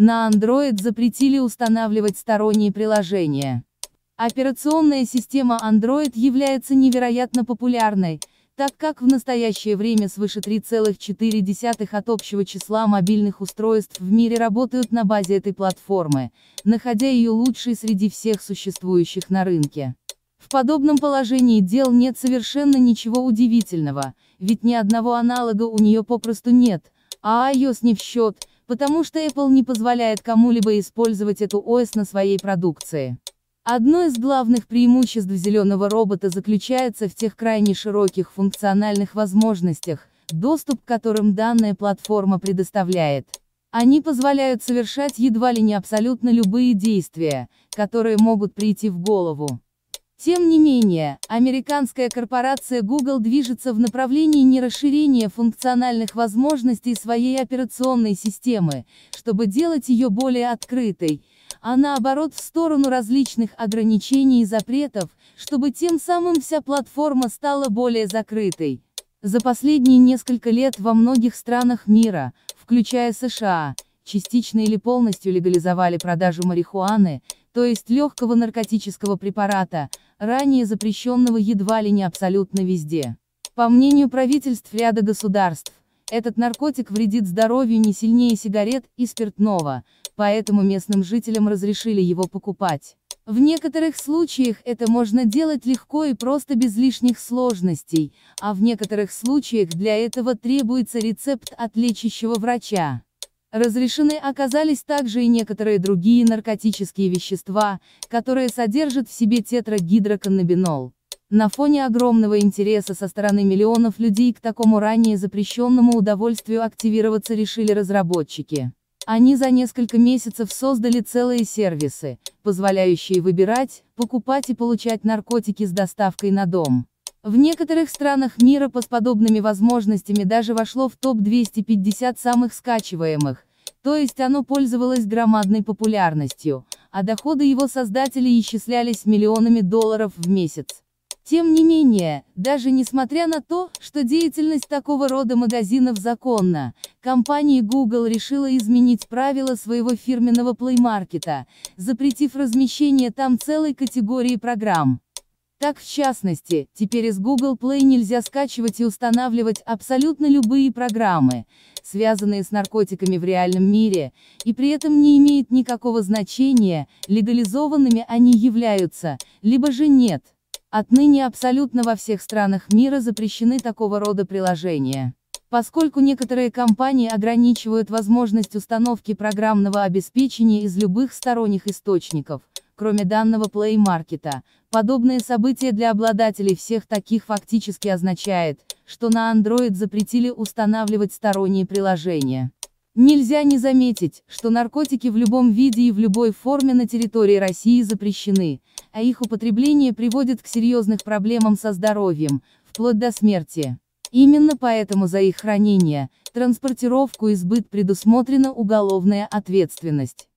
На Android запретили устанавливать сторонние приложения. Операционная система Android является невероятно популярной, так как в настоящее время свыше 3,4 от общего числа мобильных устройств в мире работают на базе этой платформы, находя ее лучшей среди всех существующих на рынке. В подобном положении дел нет совершенно ничего удивительного, ведь ни одного аналога у нее попросту нет, а iOS не в счет, потому что Apple не позволяет кому-либо использовать эту ОС на своей продукции. Одно из главных преимуществ зеленого робота заключается в тех крайне широких функциональных возможностях, доступ к которым данная платформа предоставляет. Они позволяют совершать едва ли не абсолютно любые действия, которые могут прийти в голову. Тем не менее, американская корпорация Google движется в направлении не расширения функциональных возможностей своей операционной системы, чтобы делать ее более открытой, а наоборот в сторону различных ограничений и запретов, чтобы тем самым вся платформа стала более закрытой. За последние несколько лет во многих странах мира, включая США, частично или полностью легализовали продажу марихуаны, то есть легкого наркотического препарата, ранее запрещенного едва ли не абсолютно везде. По мнению правительств ряда государств, этот наркотик вредит здоровью не сильнее сигарет и спиртного, поэтому местным жителям разрешили его покупать. В некоторых случаях это можно делать легко и просто без лишних сложностей, а в некоторых случаях для этого требуется рецепт от лечащего врача. Разрешены оказались также и некоторые другие наркотические вещества, которые содержат в себе тетрагидроканнабинол. На фоне огромного интереса со стороны миллионов людей к такому ранее запрещенному удовольствию активироваться решили разработчики. Они за несколько месяцев создали целые сервисы, позволяющие выбирать, покупать и получать наркотики с доставкой на дом. В некоторых странах мира по с подобными возможностями даже вошло в топ-250 самых скачиваемых, то есть оно пользовалось громадной популярностью, а доходы его создателей исчислялись миллионами долларов в месяц. Тем не менее, даже несмотря на то, что деятельность такого рода магазинов законна, компания Google решила изменить правила своего фирменного плеймаркета, запретив размещение там целой категории программ. Так, в частности, теперь из Google Play нельзя скачивать и устанавливать абсолютно любые программы, связанные с наркотиками в реальном мире, и при этом не имеет никакого значения, легализованными они являются, либо же нет. Отныне абсолютно во всех странах мира запрещены такого рода приложения. Поскольку некоторые компании ограничивают возможность установки программного обеспечения из любых сторонних источников, Кроме данного Play Market, подобное событие для обладателей всех таких фактически означает, что на Android запретили устанавливать сторонние приложения. Нельзя не заметить, что наркотики в любом виде и в любой форме на территории России запрещены, а их употребление приводит к серьезным проблемам со здоровьем, вплоть до смерти. Именно поэтому за их хранение, транспортировку и сбыт предусмотрена уголовная ответственность.